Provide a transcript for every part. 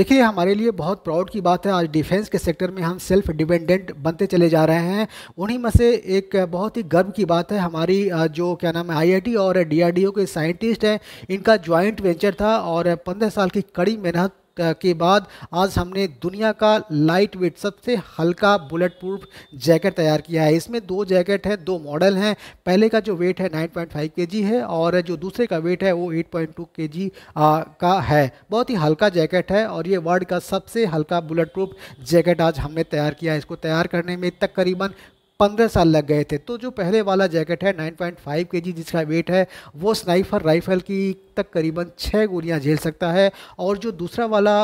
देखिए हमारे लिए बहुत प्राउड की बात है आज डिफेंस के सेक्टर में हम सेल्फ डिपेंडेंट बनते चले जा रहे हैं उन्हीं में से एक बहुत ही गर्व की बात है हमारी जो क्या नाम है आईआईटी और डीआरडीओ के साइंटिस्ट हैं इनका ज्वाइंट वेंचर था और पंद्रह साल की कड़ी मेहनत के बाद आज हमने दुनिया का लाइट वेट सबसे हल्का बुलेट प्रूफ जैकेट तैयार किया है इसमें दो जैकेट है दो मॉडल हैं पहले का जो वेट है 9.5 जी है और जो दूसरे का वेट है वो 8.2 जी का है बहुत ही हल्का जैकेट है और ये वर्ल्ड का सबसे हल्का बुलेट प्रूफ जैकेट आज हमने तैयार किया है इसको तैयार करने में तकरीबन पंद्रह साल लग गए थे तो जो पहले वाला जैकेट है 9.5 पॉइंट जिसका वेट है वो स्नाइफर राइफल की तक करीबन छः गोलियां झेल सकता है और जो दूसरा वाला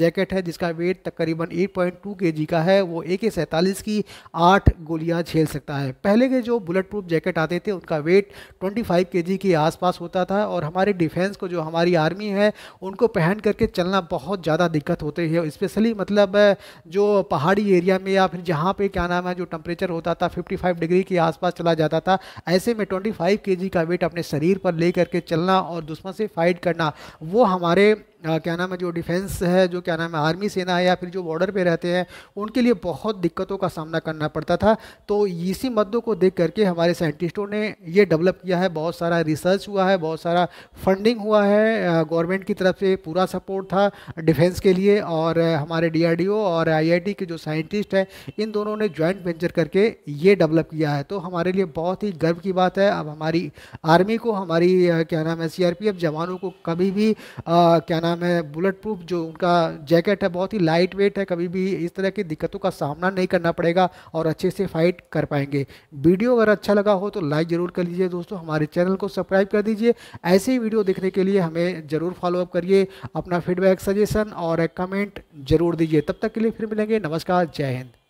जैकेट है जिसका वेट तकरीबन 8.2 पॉइंट का है वो ए के सैंतालीस की आठ गोलियां झेल सकता है पहले के जो बुलेट प्रूफ जैकेट आते थे उनका वेट 25 फाइव के आसपास होता था और हमारे डिफेंस को जो हमारी आर्मी है उनको पहन करके चलना बहुत ज़्यादा दिक्कत होती है स्पेशली मतलब जो पहाड़ी एरिया में या फिर जहाँ पर क्या नाम है जो टम्परेचर होता था था 55 डिग्री के आसपास चला जाता था ऐसे में 25 केजी का वेट अपने शरीर पर ले करके चलना और दुश्मन से फाइट करना वो हमारे क्या नाम है जो डिफेंस है जो क्या नाम है आर्मी सेना है या फिर जो बॉर्डर पे रहते हैं उनके लिए बहुत दिक्कतों का सामना करना पड़ता था तो इसी मुद्दों को देख करके हमारे साइंटिस्टों ने ये डेवलप किया है बहुत सारा रिसर्च हुआ है बहुत सारा फंडिंग हुआ है गवर्नमेंट की तरफ से पूरा सपोर्ट था डिफेंस के लिए और हमारे डी और आई के जो साइंटिस्ट हैं इन दोनों ने ज्वाइंट वेंचर करके ये डेवलप किया है तो हमारे लिए बहुत ही गर्व की बात है अब हमारी आर्मी को हमारी क्या नाम है सी जवानों को कभी भी क्या नाम नाम है बुलेट प्रूफ जो उनका जैकेट है बहुत ही लाइट वेट है कभी भी इस तरह की दिक्कतों का सामना नहीं करना पड़ेगा और अच्छे से फाइट कर पाएंगे वीडियो अगर अच्छा लगा हो तो लाइक ज़रूर कर लीजिए दोस्तों हमारे चैनल को सब्सक्राइब कर दीजिए ऐसे ही वीडियो देखने के लिए हमें ज़रूर फॉलोअप करिए अपना फीडबैक सजेशन और कमेंट जरूर दीजिए तब तक के लिए फिर मिलेंगे नमस्कार जय हिंद